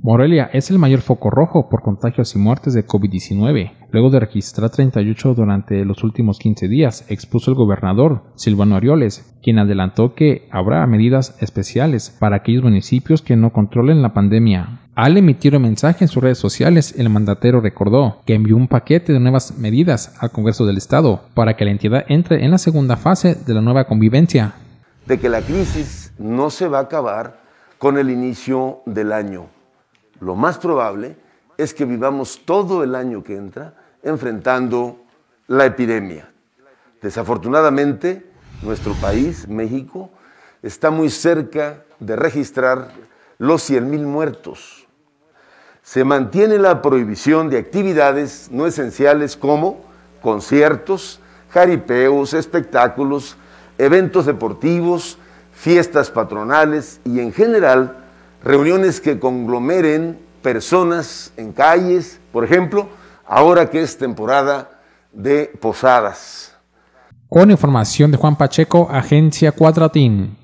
Morelia es el mayor foco rojo por contagios y muertes de COVID-19. Luego de registrar 38 durante los últimos 15 días, expuso el gobernador Silvano Arioles, quien adelantó que habrá medidas especiales para aquellos municipios que no controlen la pandemia. Al emitir un mensaje en sus redes sociales, el mandatero recordó que envió un paquete de nuevas medidas al Congreso del Estado para que la entidad entre en la segunda fase de la nueva convivencia. De que la crisis no se va a acabar con el inicio del año lo más probable es que vivamos todo el año que entra enfrentando la epidemia. Desafortunadamente, nuestro país, México, está muy cerca de registrar los 100.000 muertos. Se mantiene la prohibición de actividades no esenciales como conciertos, jaripeos, espectáculos, eventos deportivos, fiestas patronales y en general reuniones que conglomeren personas en calles, por ejemplo, ahora que es temporada de posadas. Con información de Juan Pacheco, Agencia Cuadratín.